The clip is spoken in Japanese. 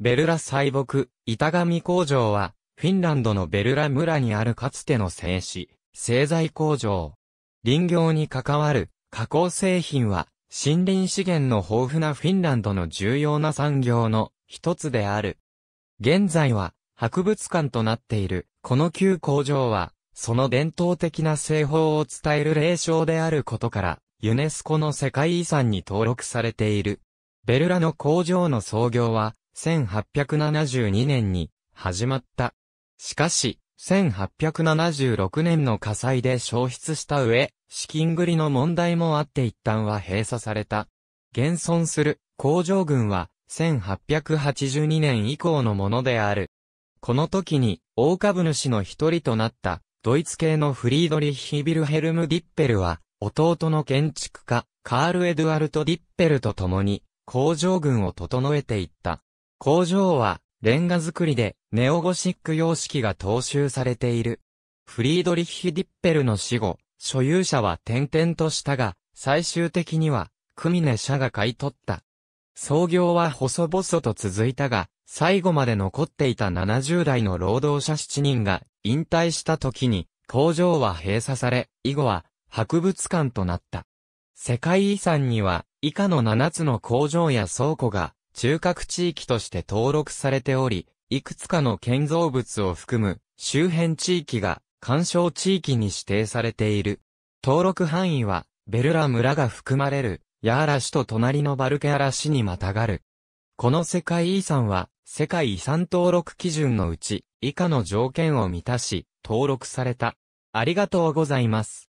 ベルラ西北、板上工場は、フィンランドのベルラ村にあるかつての製紙、製材工場。林業に関わる加工製品は、森林資源の豊富なフィンランドの重要な産業の一つである。現在は、博物館となっている、この旧工場は、その伝統的な製法を伝える霊障であることから、ユネスコの世界遺産に登録されている。ベルラの工場の創業は、1872年に始まった。しかし、1876年の火災で消失した上、資金繰りの問題もあって一旦は閉鎖された。現存する工場群は1882年以降のものである。この時に大株主の一人となったドイツ系のフリードリッヒ・ビルヘルム・ディッペルは弟の建築家カール・エドゥアルト・ディッペルと共に工場群を整えていった。工場は、レンガ造りで、ネオゴシック様式が踏襲されている。フリードリッヒ・ディッペルの死後、所有者は転々としたが、最終的には、クミネ社が買い取った。創業は細々と続いたが、最後まで残っていた70代の労働者7人が引退した時に工場は閉鎖され、以後は博物館となった。世界遺産には以下の7つの工場や倉庫が中核地域として登録されており、いくつかの建造物を含む周辺地域が干渉地域に指定されている。登録範囲は、ベルラ村が含まれる、ヤーラ市と隣のバルケアラ市にまたがる。この世界遺産は、世界遺産登録基準のうち、以下の条件を満たし、登録された。ありがとうございます。